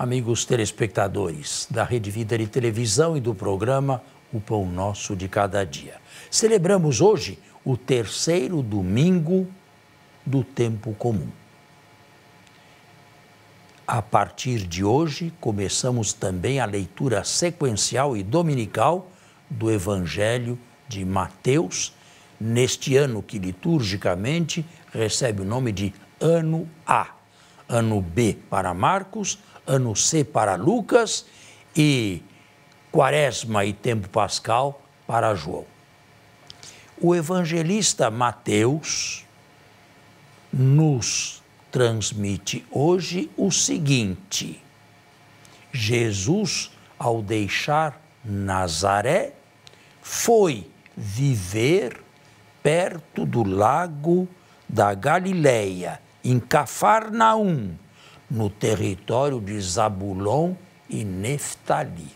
amigos telespectadores da Rede Vida de Televisão e do programa O Pão Nosso de Cada Dia. Celebramos hoje o terceiro domingo do tempo comum. A partir de hoje, começamos também a leitura sequencial e dominical do Evangelho de Mateus, neste ano que liturgicamente recebe o nome de Ano A, Ano B para Marcos, ano C para Lucas, e quaresma e tempo pascal para João. O evangelista Mateus nos transmite hoje o seguinte: Jesus, ao deixar Nazaré, foi viver perto do lago da Galileia, em Cafarnaum no território de Zabulon e Neftali.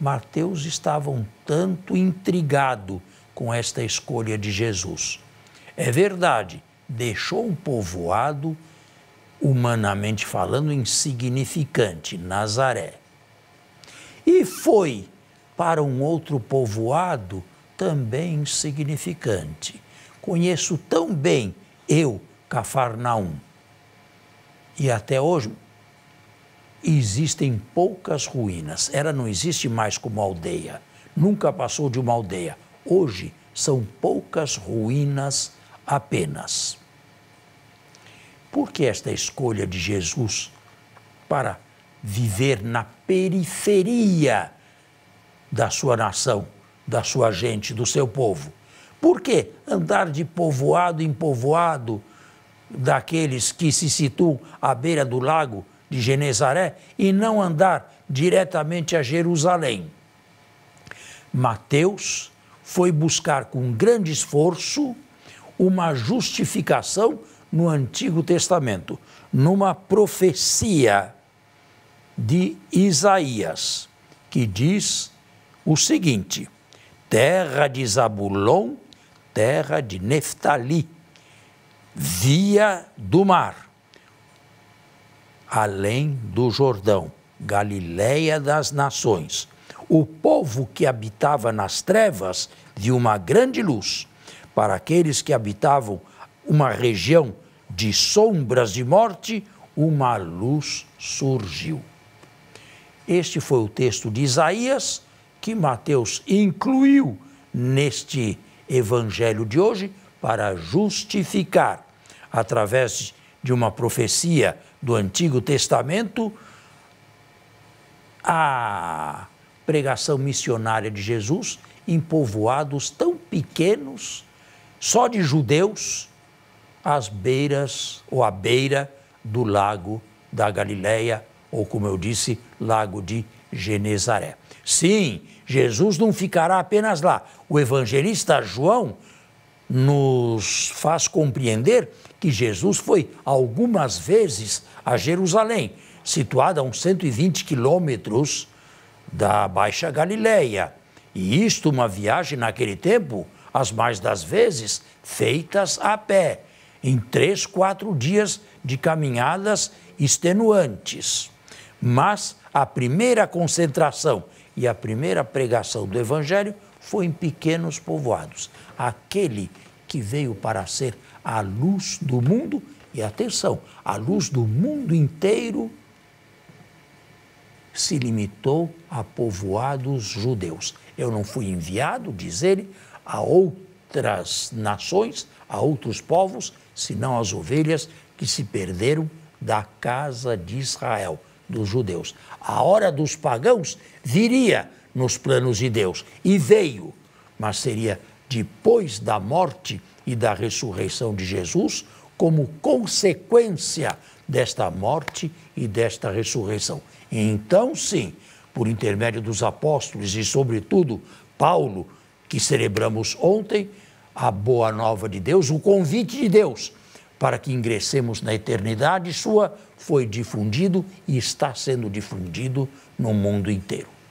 Mateus estava um tanto intrigado com esta escolha de Jesus. É verdade, deixou um povoado, humanamente falando, insignificante, Nazaré. E foi para um outro povoado também insignificante. Conheço tão bem eu, Cafarnaum e até hoje existem poucas ruínas. Ela não existe mais como aldeia. Nunca passou de uma aldeia. Hoje são poucas ruínas apenas. Por que esta escolha de Jesus para viver na periferia da sua nação, da sua gente, do seu povo? Por que andar de povoado em povoado, daqueles que se situam à beira do lago de Genezaré e não andar diretamente a Jerusalém. Mateus foi buscar com grande esforço uma justificação no Antigo Testamento, numa profecia de Isaías, que diz o seguinte: terra de Zabulon, terra de Neftali via do mar, além do Jordão, Galileia das nações. O povo que habitava nas trevas viu uma grande luz. Para aqueles que habitavam uma região de sombras de morte, uma luz surgiu. Este foi o texto de Isaías que Mateus incluiu neste evangelho de hoje para justificar, através de uma profecia do Antigo Testamento, a pregação missionária de Jesus em povoados tão pequenos, só de judeus, às beiras ou à beira do lago da Galileia, ou como eu disse, lago de Genezaré. Sim, Jesus não ficará apenas lá. O evangelista João nos faz compreender que Jesus foi algumas vezes a Jerusalém, situada a uns 120 quilômetros da Baixa Galileia. E isto, uma viagem naquele tempo, as mais das vezes feitas a pé, em três, quatro dias de caminhadas extenuantes. Mas a primeira concentração e a primeira pregação do Evangelho foi em pequenos povoados. Aquele que veio para ser a luz do mundo, e atenção, a luz do mundo inteiro, se limitou a povoados judeus. Eu não fui enviado, diz ele, a outras nações, a outros povos, senão as ovelhas que se perderam da casa de Israel dos judeus. A hora dos pagãos viria nos planos de Deus e veio, mas seria depois da morte e da ressurreição de Jesus, como consequência desta morte e desta ressurreição. Então, sim, por intermédio dos apóstolos e, sobretudo, Paulo, que celebramos ontem, a boa nova de Deus, o convite de Deus para que ingressemos na eternidade sua foi difundido e está sendo difundido no mundo inteiro.